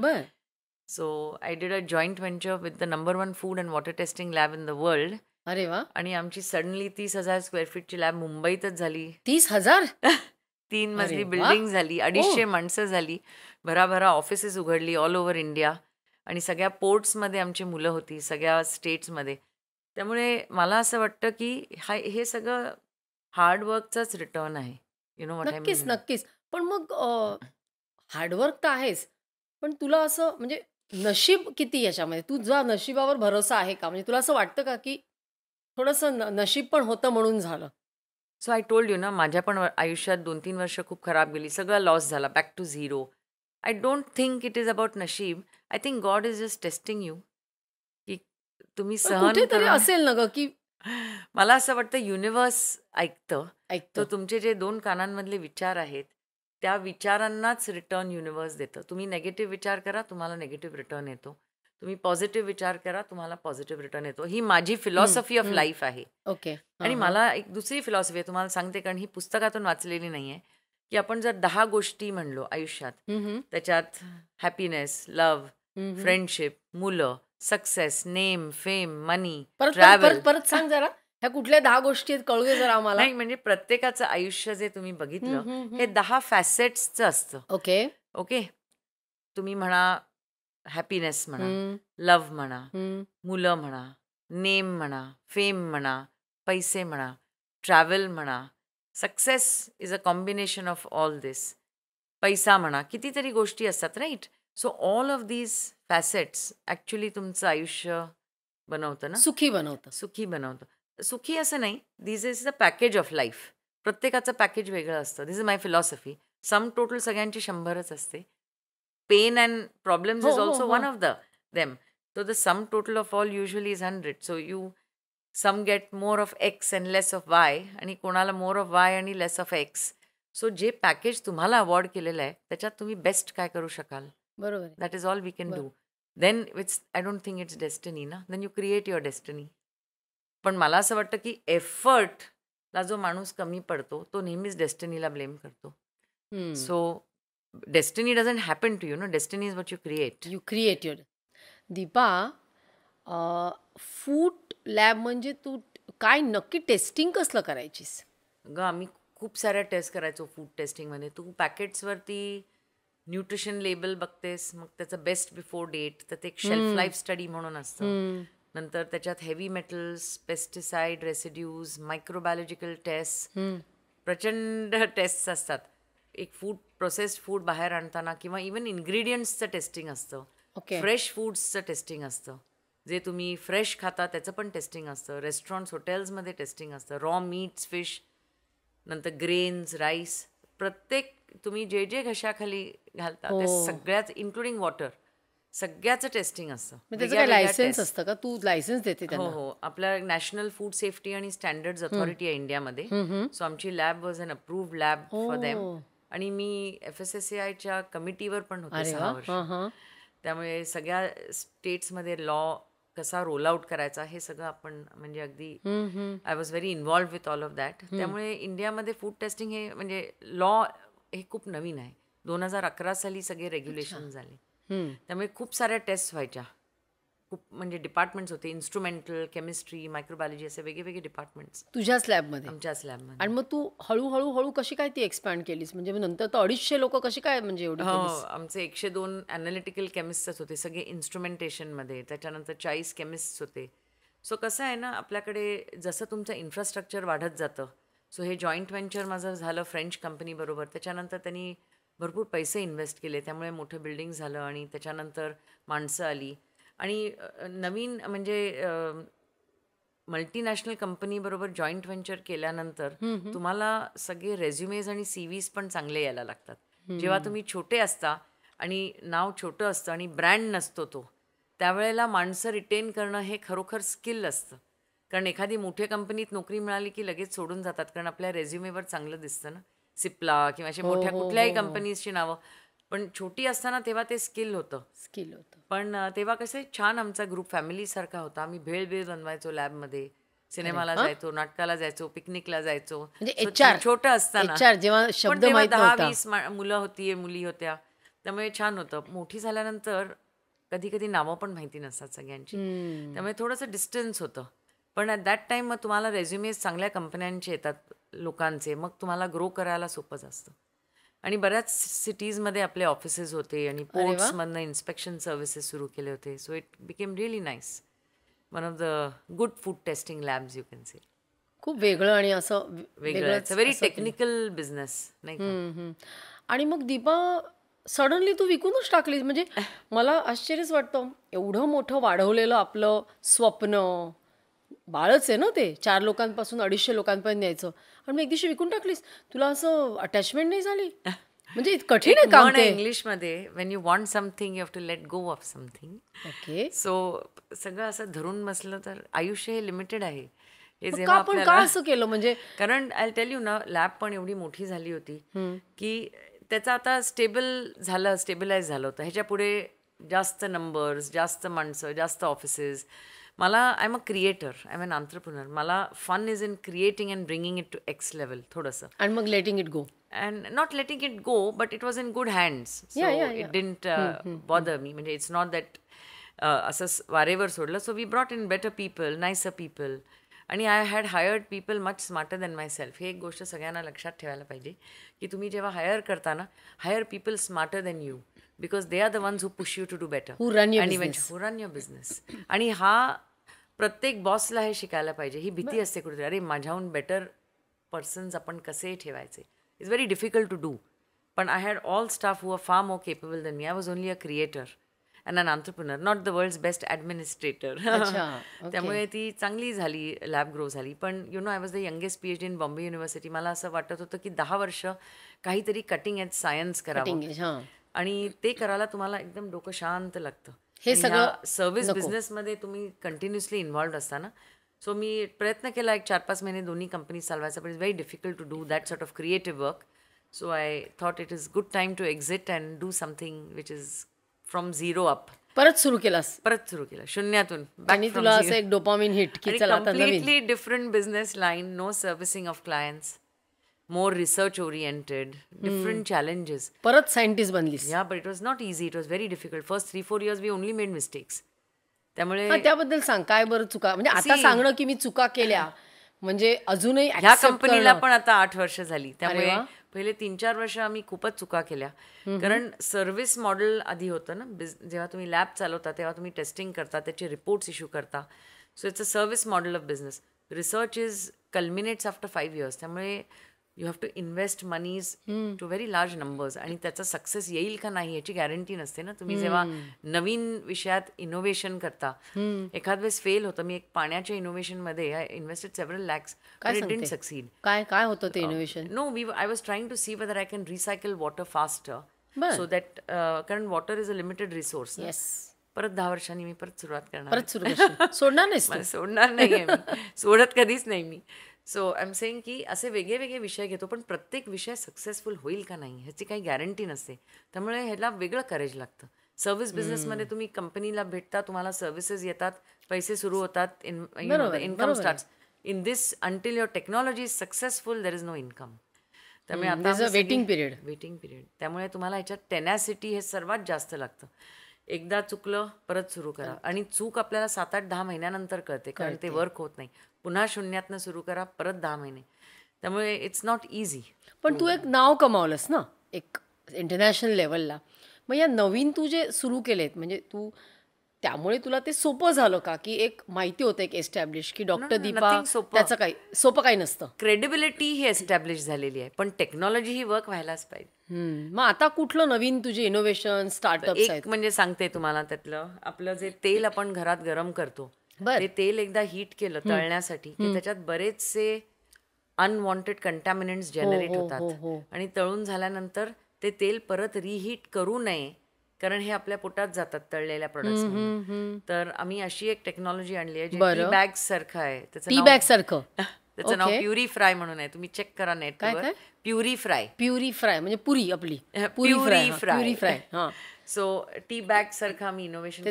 so I did a joint venture with the number one food and water testing lab in the world अरे वा आणि आमची सडनली तीस हजार स्क्वेअर फीटची लॅब मुंबईतच झाली तीस हजार *laughs* तीन मजली बिल्डिंग झाली अडीचशे माणसं झाली भराभरा ऑफिसेस उघडली ऑल ओव्हर इंडिया आणि सगळ्या पोर्ट्समध्ये आमची मुलं होती सगळ्या स्टेट्समध्ये त्यामुळे मला असं वाटतं की हा हे सगळं हार्डवर्कचाच रिटर्न आहे यु नो नक्कीच नक्कीच पण मग हार्डवर्क तर आहेच पण तुला असं म्हणजे नशीब किती याच्यामध्ये तुझा नशिबावर भरोसा आहे का म्हणजे तुला असं वाटतं का की थोडंसं नशीब पण होतं म्हणून झालं सो आय टोल्ड यू ना माझ्या पण आयुष्यात दोन तीन वर्ष खूप खराब गेली सगळा लॉस झाला back to zero I don't think it is about नशीब I think God is just testing you की तुम्ही सहन असेल ना की *laughs* मला असं वाटतं युनिव्हर्स ऐकतं ऐकतो तुमचे जे दोन कानांमधले विचार आहेत त्या विचारांनाच रिटर्न युनिव्हर्स देतं तुम्ही नेगेटिव्ह विचार करा तुम्हाला नेगेटिव्ह रिटर्न येतो तुम्ही पॉझिटिव्ह विचार करा तुम्हाला पॉझिटिव्ह रिटर्न येतो ही माझी फिलॉसॉफी ऑफ लाईफ आहे ओके आणि मला एक दुसरी फिलॉसॉफी आहे तुम्हाला सांगते कारण ही पुस्तकातून वाचलेली नाही आहे की आपण जर दहा गोष्टी म्हणलो आयुष्यात त्याच्यात हॅपीनेस लव्ह फ्रेंडशिप मुलं success name fame money travel परत सांग जरा ह्या कुठल्या दहा गोष्टी कळू जरा आम्हाला नाही म्हणजे प्रत्येकाचं आयुष्य जे तुम्ही बघितलं हे दहा फॅसेट्सचं असतं ओके ओके तुम्ही म्हणा हॅपीनेस म्हणा लव्ह म्हणा मुलं म्हणा नेम म्हणा फेम म्हणा पैसे म्हणा ट्रॅव्हल म्हणा success is a combination of all this पैसा म्हणा कितीतरी गोष्टी असतात right so all of these facets actually तुमचं आयुष्य बनवतं ना सुखी बनवतं सुखी बनवतं सुखी असं नाही this is the package of life प्रत्येकाचं पॅकेज वेगळं असतं this is my philosophy sum total सगळ्यांची शंभरच असते pain and problems is also one of the them so the sum total of all usually is hundred so you some get more of X and less of Y आणि कोणाला more of Y आणि less of X so जे package तुम्हाला award केलेलं आहे त्याच्यात तुम्ही best काय करू शकाल बरोबर that is all we can do then it's I don't think it's destiny ना then you create your destiny पण मला असं वाटतं की एफर्टला जो माणूस कमी पडतो तो नेहमीच डेस्टनीला ब्लेम करतो so destiny doesn't happen to you no destiny is what you create you create your Deepa food lab म्हणजे तू काय नक्की टेस्टिंग कसलं करायचीस ग आम्ही खूप साऱ्या टेस्ट करायचो फूड टेस्टिंगमध्ये तू पॅकेट्सवरती न्यूट्रिशन लेबल बघतेस मग त्याचं बेस्ट बिफोर डेट तर ते शेल्फ लाईफ स्टडी म्हणून असतं नंतर त्याच्यात heavy metals pesticide residues microbiological test प्रचंड टेस्ट असतात एक फूड प्रोसेस्ड फूड बाहेर आणताना किंवा इवन इन्ग्रेडियंट्सचं टेस्टिंग असतं फ्रेश फूड्सचं टेस्टिंग असतं जे तुम्ही फ्रेश खाता त्याचं पण टेस्टिंग असतं रेस्टॉरंट्स हॉटेल्समध्ये टेस्टिंग असतं रॉ मीट्स फिश नंतर ग्रेन्स राईस प्रत्येक तुम्ही जे जे घशाखाली घालता ते हो. सगळ्याच इन्क्लुडिंग वॉटर सगळ्याचं टेस्टिंग असतं लायसन्स असतं का तू लायसन्स देते हो हो आपल्या नॅशनल फूड सेफ्टी आणि स्टँडर्ड अथॉरिटी आहे इंडियामध्ये सो आमची lab was an approved lab for them आणि मी एफ एस एस एआयच्या कमिटीवर पण होते त्यामुळे सगळ्या स्टेट्समध्ये लॉ कसा रोल आउट करायचा हे सगळं आपण म्हणजे अगदी I was very involve with all of that त्यामुळे इंडियामध्ये फूड टेस्टिंग हे म्हणजे लॉ हे खूप नवीन आहे दोन हजार अकरा साली सगळे रेग्युलेशन झाले त्यामुळे खूप साऱ्या टेस्ट व्हायच्या खूप म्हणजे डिपार्टमेंट्स होते इन्स्ट्रुमेंटल केमिस्ट्री मायक्रोबायोलॉजी असे वेगवेगळे डिपार्टमेंट्स तुझ्याच लॅबमध्ये आमच्या लॅबमध्ये आणि मग तू हळूहळू हळू कशी काय ती एक्सपॅन्ड केलीस म्हणजे नंतर तर अडीचशे लोक कशी काय म्हणजे एवढं हो, आमचे एकशे दोन अनालिटिकल केमिस्टच होते सगळे इन्स्ट्रुमेंटेशनमध्ये त्याच्यानंतर चाळीस केमिस्ट होते सो कसं आहे ना आपल्याकडे जसं तुमचं इन्फ्रास्ट्रक्चर वाढत जातं सो हे जॉईंट व्हेंचर माझं झालं फ्रेंच कंपनीबरोबर त्याच्यानंतर त्यांनी भरपूर पैसे इन्व्हेस्ट केले त्यामुळे मोठं बिल्डिंग झालं आणि त्याच्यानंतर माणसं आली आणि नवीन म्हणजे मल्टीनॅशनल कंपनीबरोबर जॉईंट व्हेंचर केल्यानंतर तुम्हाला सगळे रेझ्युमेज आणि सीव्हीज पण चांगले यायला लागतात जेव्हा तुम्ही छोटे असता आणि नाव छोटं असतं आणि ब्रँड नसतो तो त्यावेळेला माणसं रिटेन करणं हे खरोखर स्किल असतं कारण एखादी मोठ्या कंपनीत नोकरी मिळाली की लगेच सोडून जातात कारण आपल्या रेझ्युमेवर चांगलं दिसतं ना सिप्ला किंवा अशा हो, मोठ्या हो, कुठल्याही कंपनीजची हो, नावं पण छोटी असताना तेव्हा ते स्किल होतं स्किल होतं पण तेव्हा कसं छान आमचा ग्रुप फॅमिली सारखा होता आम्ही भेळ भेळ बनवायचो लॅबमध्ये सिनेमाला जायचो नाटकाला जायचो पिकनिकला जायचो म्हणजे छोट असताना दहा वीस मुलं होती मुली होत्या त्यामुळे छान होतं मोठी झाल्यानंतर कधी कधी नावं पण माहिती नसतात सगळ्यांची त्यामुळे थोडंसं डिस्टन्स होतं पण ॲट दॅट टाइम मग तुम्हाला रेझ्युमेस चांगल्या कंपन्यांचे येतात लोकांचे मग तुम्हाला ग्रो करायला सोपंच असतं आणि बऱ्याच सिटीजमध्ये आपले ऑफिसेस होते आणि पोर्ट्समधनं इन्स्पेक्शन सर्व्हिसेस सुरू केले होते so it became really nice one of the good food testing labs you can see खूप वेगळं आणि असं वेगळं it's a very technical business नाही आणि मग दीपा सडनली तू विकूनच टाकलीस म्हणजे *laughs* मला आश्चर्यच वाटतं एवढं मोठं वाढवलेलं आपलं स्वप्न बाळच आहे ना ते चार लोकांपासून अडीचशे लोकांपर्यंत यायचं आणि मी एक दिवशी विकून टाकलीस तुला असं अटॅचमेंट नाही झाली म्हणजे कठीण आहे काम इंग्लिश मध्ये when you want something you have to let go of something okay so सगळं असं धरून बसलं तर आयुष्य हे लिमिटेड आहे हे आपण का असं केलं म्हणजे कारण आय टेल यू ना लॅब पण एवढी मोठी झाली होती की त्याचा आता स्टेबल झालं स्टेबिलाइज झालं होतं ह्याच्या पुढे जास्त नंबर्स जास्त माणसं जास्त ऑफिसेस मला I am a creator I am an entrepreneur मला fun is in creating and bringing it to X level थोडंसं अँड मग letting it go and not letting it go but it was in good hands so it didn't bother me म्हणजे it's not that असं वारेवर सोडलं so we brought in better people nicer people आणि I had hired people much smarter than my self ही एक गोष्ट सगळ्यांना लक्षात ठेवायला पाहिजे की तुम्ही जेव्हा हायर करताना hire people smarter than you because they are the ones who push you to do better who run your business आणि हा प्रत्येक बॉसला हे शिकायला पाहिजे ही भीती असते कुठे अरे माझ्याहून बेटर पर्सन्स आपण कसे ठेवायचे it's very difficult to do पण I had all staff who are far more capable than me I was only a creator and an entrepreneur not the world best administrator त्यामुळे ती चांगली झाली lab grow झाली पण you know I was the youngest P H D in Bombay university मला असं वाटत होतं की दहा वर्ष काहीतरी कटिंग एज सायन्स करावं आणि ते करायला तुम्हाला एकदम डोकं शांत लागतं हे सगळं सर्व्हिस बिझनेसमध्ये तुम्ही कंटिन्युअसली असता ना सो मी प्रयत्न केला एक चार पाच महिने दोन्ही कंपनी चालवायचा but is very difficult to do that sort of creative work so I thought it is good time to exit and do something which is from zero up परत सुरू केलास परत सुरू केला शून्यातून आणि तुला असं एक डोपामिन हिट की चला different business line no servicing of clients more research oriented different challenges परत सायंटिस्ट बनली या but it was not easy it was very difficult first three four years we only made mistakes त्यामुळे त्याबद्दल सांग काय बरं चुका म्हणजे आता सांगणं की मी चुका केल्या म्हणजे अजूनही ह्या कंपनीला पण आता आठ वर्ष झाली त्यामुळे पहिले तीन चार वर्ष आम्ही खूपच चुका केल्या कारण सर्व्हिस मॉडेल आधी होतं ना बिझ जेव्हा तुम्ही लॅब चालवता तेव्हा तुम्ही टेस्टिंग करता त्याचे रिपोर्ट्स इश्यू करता so it's a service model of business research is culminates after five years त्यामुळे you have to invest monies to very large numbers आणि त्याचा सक्सेस येईल का नाही याची गॅरंटी नसते ना तुम्ही जेव्हा hmm. नवीन विषयात इनोव्हेशन करता hmm. एखाद वेळेस फेल होतं मी एक पाण्याच्या इनोव्हेशन मध्ये आय इन्व्हेस्टेड सेव्हरल लॅक्स काय सक्सीड काय काय होतं ते innovation no we I was trying to see whether I can recycle water fast so that कारण water is a limited resource परत दहा वर्षांनी मी परत सुरुवात करणार परत सोडणार नाही *laughs* सोडणार नाही सोडत कधीच नाही मी सो आय एम सेंग की असे वेगळे वेगळे विषय घेतो पण प्रत्येक विषय सक्सेसफुल होईल का नाही ह्याची काही गॅरंटी नसते त्यामुळे ह्याला वेगळं करेज लागतं सर्व्हिस बिझनेसमध्ये तुम्ही कंपनीला भेटता तुम्हाला सर्व्हिसेस येतात पैसे सुरू होतात income start in this until your technology is successful there is no income त्यामुळे आता वेटिंग पिरियड वेटिंग पिरियड त्यामुळे तुम्हाला ह्याच्यात टेनॅसिटी हे सर्वात जास्त लागतं एकदा चुकलं परत सुरू करा आणि चूक आपल्याला सात आठ दहा महिन्यानंतर कळते कारण ते वर्क होत नाही पुन्हा शून्यातनं सुरू करा परत दहा महिने त्यामुळे इट्स नॉट इझी पण तू एक नाव कमावलंस ना एक इंटरनॅशनल लेवलला मग या नवीन तू जे सुरू केलेत म्हणजे तू त्यामुळे तुला ते सोपं झालं का की एक माहिती होतं एक एस्टॅब्लिश की डॉक्टर दीपा त्याचं काही सोपं काही नसतं क्रेडिबिलिटी ही एस्टॅब्लिश झालेली आहे पण टेक्नॉलॉजी ही वर्क व्हायलाच पाहिजे मग आता कुठलं नवीन तुझे इनोव्हेशन स्टार्टअप म्हणजे सांगते तुम्हाला त्यातलं आपलं जे तेल आपण घरात गरम करतो ते तेल एकदा हीट केलं तळण्यासाठी की त्याच्यात बरेचसे अनवॉन्टेड कंटॅमिनेंट जनरेट होतात हो, हो. आणि तळून झाल्यानंतर ते तेल परत रिहीट करू नये कारण हे आपल्या पोटात जातात तळलेल्या प्रोडक्ट तर आम्ही अशी एक टेक्नॉलॉजी आणली आहे जी बॅग सारखं आहे त्याचं बॅग सारखं *laughs* त्याचं नाव प्युरी फ्राय म्हणून आहे तुम्ही चेक करा net Puri fry Puri fry म्हणजे पुरी आपली *laughs* puri fry fry *laughs* so tea bag सारखं मी इनोव्हेशन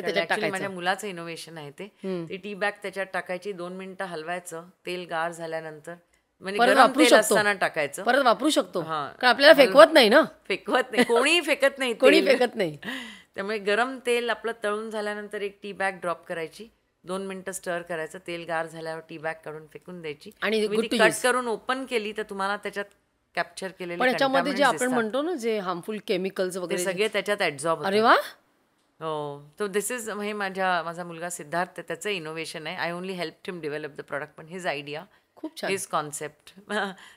माझ्या मुलाचं इनोव्हेशन आहे ते टी बॅग त्याच्यात टाकायची दोन मिनिटं हलवायचं तेल गार झाल्यानंतर म्हणजे वापरू टाकायचं परत वापरू शकतो आपल्याला फेकवत नाही ना फेकवत नाही कोणीही फेकत नाही *laughs* कोणी फेकत नाही *laughs* त्यामुळे गरम तेल आपलं तळून झाल्यानंतर एक टी बॅग ड्रॉप करायची दोन मिनिटं स्टर करायचं तेल गार झाल्यावर टी बॅग काढून फेकून द्यायची आणि कट करून ओपन केली तर तुम्हाला त्याच्यात कॅप्चर केलेले पण याच्यामध्ये जे आपण म्हणतो ना जे हार्मफुल केमिकल्स वगैरे सगळे त्याच्यात ऍडझॉर्ब अरे वा हो तो दिस इज हे माझ्या माझा मुलगा सिद्धार्थ त्याचं इनोव्हेशन आहे I only help him develop the product पण हिज आयडिया खूप हिज कॉन्सेप्ट *laughs*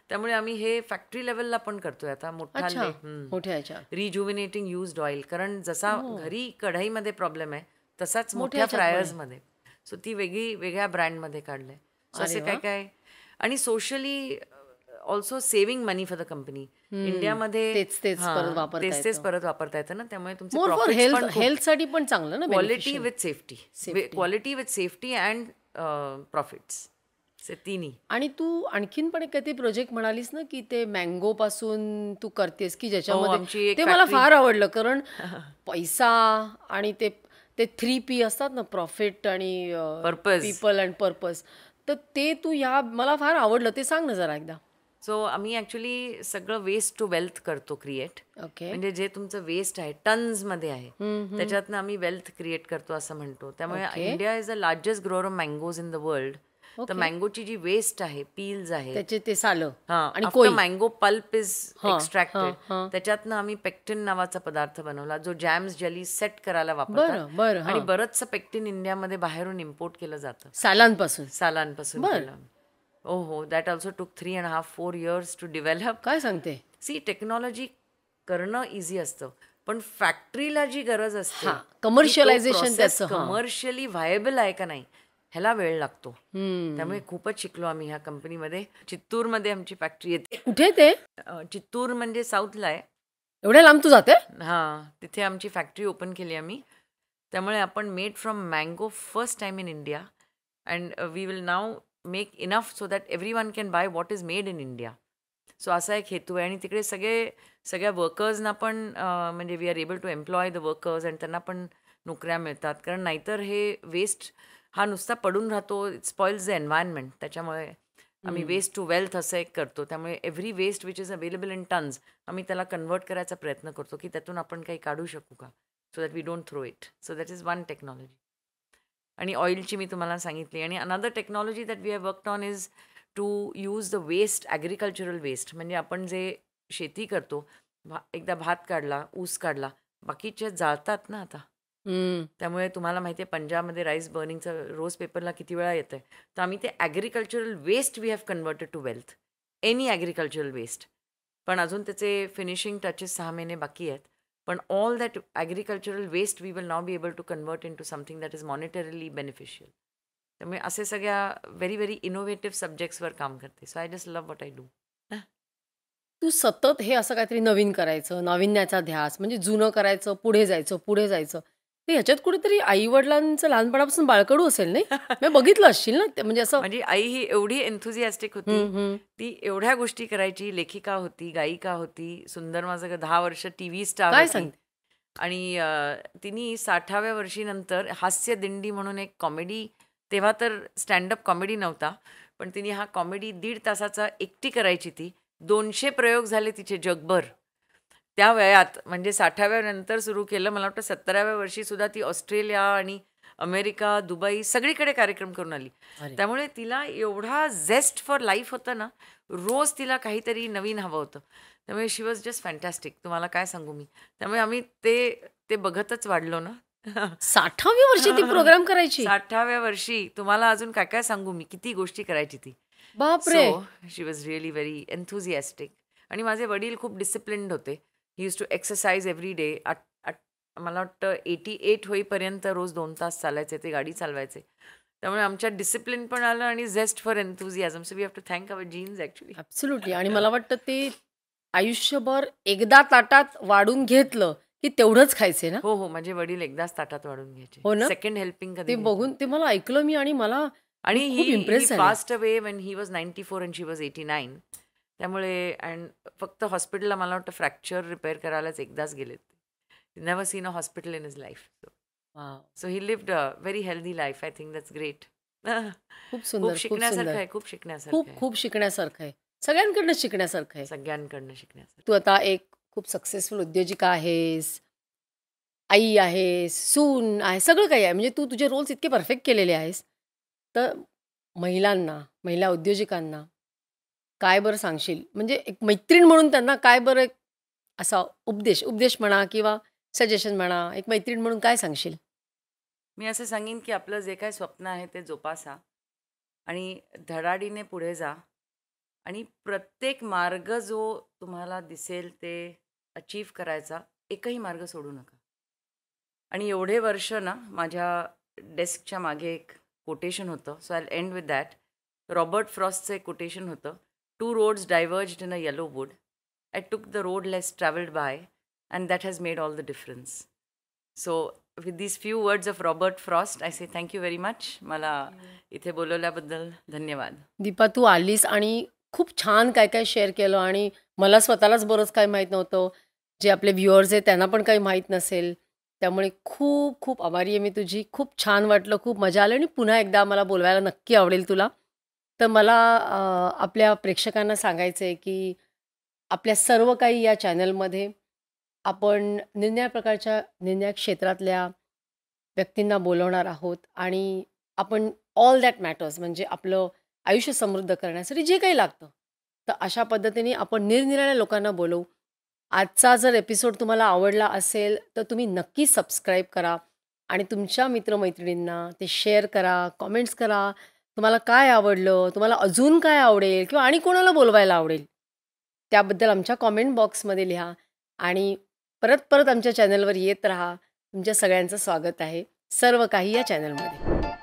त्यामुळे आम्ही हे फॅक्टरी लेवलला पण करतोय आता मोठा मोठ्या रिज्युमिनेटिंग युज ऑइल कारण जसा हो. घरी कढाईमध्ये प्रॉब्लेम आहे तसाच मोठ्या फ्रायर्समध्ये सो ती वेगळी वेगळ्या ब्रँडमध्ये काढलंय असे काय काय आणि socially also saving money for the company इंडियामध्ये तेच तेच परत वापरता येतं ना त्यामुळे तुमचं हेल्थसाठी पण चांगलं ना quality with safety quality with safety and profits तिन्ही आणि तू आणखीन पण एक प्रोजेक्ट म्हणालीस ना की ते मँगो पासून तू करतेस की हो, ज्याच्यामध्ये ते मला फार आवडलं कारण *laughs* पैसा आणि ते ते थ्री पी असतात ना प्रॉफिट आणि पर्पज पीपल अँड पर्पज तर ते तू ह्या मला फार आवडलं ते सांग ना जरा एकदा सो आम्ही ॲक्च्युली सगळं वेस्ट टू वेल्थ करतो क्रिएट ओके म्हणजे जे तुमचं वेस्ट आहे टन्समध्ये आहे त्याच्यातनं आम्ही वेल्थ क्रिएट करतो असं म्हणतो त्यामुळे India is the largest grower of mangoes in the world तर मँगोची जी वेस्ट आहे पील्स आहे त्याचे ते सालं आणि मँगो पल्प इज एक्स्ट्रॅक्टेड त्याच्यातनं आम्ही पेक्टिन नावाचा पदार्थ बनवला जो जॅम्स जेली सेट करायला वापरतात आणि बरंचसं पेक्टिन इंडियामध्ये बाहेरून इम्पोर्ट केलं जातं सालांपासून सालांपासून ओ हो that also took three and half four years to develop काय सांगते सी टेक्नॉलॉजी करणं इझी असतं पण फॅक्टरीला जी गरज असते कमर्शियलायझेशन कमर्शियली व्हायबल आहे का नाही ह्याला वेळ लागतो त्यामुळे खूपच शिकलो आम्ही ह्या कंपनीमध्ये चित्तूर मध्ये आमची फॅक्टरी येते कुठे ते चित्तूर म्हणजे साऊथला आहे एवढ्या लांब तू जाते हां तिथे आमची फॅक्टरी ओपन केली आम्ही त्यामुळे आपण made from mango first time in India and we will now make enough so that every one can buy what is made in India so असा एक हेतू आहे आणि तिकडे सगळे सगळ्या वर्कर्सना पण म्हणजे we are able to employ the workers आणि त्यांना पण नोकऱ्या मिळतात कारण नाहीतर हे वेस्ट हा नुसता पडून राहतो इट्स स्पॉइल्स द एन्व्हायरमेंट त्याच्यामुळे आम्ही वेस्ट टू वेल्थ असं एक करतो त्यामुळे every waste which is available in tons आम्ही त्याला कन्वर्ट करायचा प्रयत्न करतो की त्यातून आपण काही काढू शकू का so that we don't throw it so that is one technology आणि ऑइलची मी तुम्हाला सांगितली आणि another technology that we have worked on is to use the waste agricultural waste म्हणजे आपण जे शेती करतो भा एकदा भात काढला ऊस काढला बाकीचे जाळतात ना आता त्यामुळे तुम्हाला माहिती आहे पंजाबमध्ये राईस बर्निंगचं रोज पेपरला किती वेळा येतं आहे तर आम्ही ते agricultural waste we have converted to wealth any agricultural waste पण अजून त्याचे फिनिशिंग टचेस सहा महिने बाकी आहेत all that agricultural waste we will now be able to convert into something that is monetarily beneficial त्यामुळे असे सगळ्या व्हेरी व्हेरी इनोव्हेटिव्ह सब्जेक्ट्सवर काम करते so I just love what I do तू सतत हे असं काहीतरी नवीन करायचं नाविन्याचा ध्यास म्हणजे जुनं करायचं पुढे जायचं पुढे जायचं ह्याच्यात कुठेतरी आई वडिलांचं लहानपणापासून बाळकडू असेल नाही मी बघितलं असशील ना म्हणजे असं म्हणजे आई ही एवढी एन्थुझियास्टिक होती ती एवढ्या गोष्टी करायची लेखिका होती गायिका होती सुंदर माझं दहा वर्ष टी व्ही स्टार काय सांग आणि तिने साठाव्या नंतर हास्य दिंडी म्हणून एक कॉमेडी तेव्हा तर स्टँडअप कॉमेडी नव्हता पण तिने हा कॉमेडी दीड तासाचा एकटी करायची ती दोनशे प्रयोग झाले तिचे जगभर त्या वयात म्हणजे साठाव्या नंतर सुरू केलं मला वाटतं सत्तराव्या सुद्धा ती ऑस्ट्रेलिया आणि अमेरिका दुबई सगळीकडे कार्यक्रम करून आली त्यामुळे तिला एवढा झेस्ट फॉर लाईफ होता ना रोज तिला काहीतरी नवीन हवं होतं त्यामुळे शी वॉज जस्ट फॅन्टॅस्टिक तुम्हाला काय सांगू मी त्यामुळे आम्ही ते ते बघतच वाढलो ना साठाव्या वर्षी ती प्रोग्राम करायची साठाव्या वर्षी तुम्हाला अजून काय काय सांगू मी किती गोष्टी करायची ती बापरे she was really very enthusiastic आणि माझे वडील खूप डिसिप्लिन्ड होते he used to exercise every day मला वाटतं एटी एट होईपर्यंत रोज दोन तास चालायचे ते गाडी चालवायचे त्यामुळे आमच्या डिसिप्लिन पण आलं आणि zest for enthusiasm so we have to thank our genes actually absolutely आणि मला वाटतं ते आयुष्यभर एकदा ताटात वाढून घेतलं की तेवढंच खायचे ना हो हो माझे वडील एकदाच ताटात वाढून घ्यायचे हो ना सेकंड हेल्पिंग कधी बघून ते मला ऐकलं मी आणि मला आणि he passed away when he was ninety four and she was eighty nine त्यामुळे अँड फक्त हॉस्पिटलला मला वाटतं फ्रॅक्चर रिपेअर करायलाच एकदाच गेलेत ते never seen a hospital in his life so he lived a very healthy life I think that's great खूप सुंदर शिकण्यासारखं आहे खूप शिकण्यासारखं खूप खूप शिकण्यासारखं आहे सगळ्यांकडनं शिकण्यासारखं आहे सगळ्यांकडनं शिकण्यासारखं तू आता एक खूप सक्सेसफुल उद्योजिका आहेस आई आहेस सून आहे सगळं काही आहे म्हणजे तू तुझे रोल्स इतके परफेक्ट केलेले आहेस तर महिलांना महिला उद्योजिकांना काय बरं सांगशील म्हणजे एक मैत्रीण म्हणून त्यांना काय बरं एक असा उपदेश उपदेश म्हणा किंवा सजेशन म्हणा एक मैत्रीण म्हणून काय सांगशील मी असं सांगेन की आपलं जे काय स्वप्न आहे ते जोपासा आणि धडाडीने पुढे जा आणि प्रत्येक मार्ग जो तुम्हाला दिसेल ते अचीव करायचा एकही मार्ग सोडू नका आणि एवढे वर्ष ना माझ्या डेस्कच्या मागे एक कोटेशन होतं so I end with that Robert फ्रॉस्टचं एक कोटेशन होतं two roads diverged in a yellow wood I took the road less travelled by and that has made all the difference so with these few words of Robert Frost I say thank you very मला इथे बोलवल्याबद्दल धन्यवाद दीपा तू आलीस आणि खूप छान काय काय share केलं आणि मला स्वतःलाच बरंच काय माहीत नव्हतं जे आपले व्ह्युअर्स आहे त्यांना पण काही माहीत नसेल त्यामुळे खूप खूप आभारी आहे मी तुझी खूप छान वाटलं खूप मजा आली आणि पुन्हा एकदा मला बोलवायला नक्की आवडेल तुला तर मला आपल्या प्रेक्षकांना सांगायचं आहे, की आपल्या सर्व काही या चॅनलमध्ये आपण निर्णय प्रकारच्या निर्णय क्षेत्रातल्या व्यक्तींना बोलवणार आहोत आणि आपण ऑल दॅट मॅटर्स म्हणजे आपलं आयुष्य समृद्ध करण्यासाठी जे काही लागतं, तर अशा पद्धतीने आपण निरनिराळ्या लोकांना बोलवू. आजचा जर एपिसोड तुम्हाला आवडला असेल, तर तुम्ही नक्की सबस्क्राईब करा आणि तुमच्या मित्रमैत्रिणींना ते शेअर करा, कॉमेंट्स करा. तुम्हाला काय आवडलं तुम्हाला अजून काय आवडेल किंवा आणि कोणाला बोलवायला आवडेल त्याबद्दल आमच्या कॉमेंट बॉक्समध्ये लिहा आणि परत परत आमच्या चॅनलवर येत राहा तुमच्या सगळ्यांचं स्वागत आहे सर्व काही या चॅनलमध्ये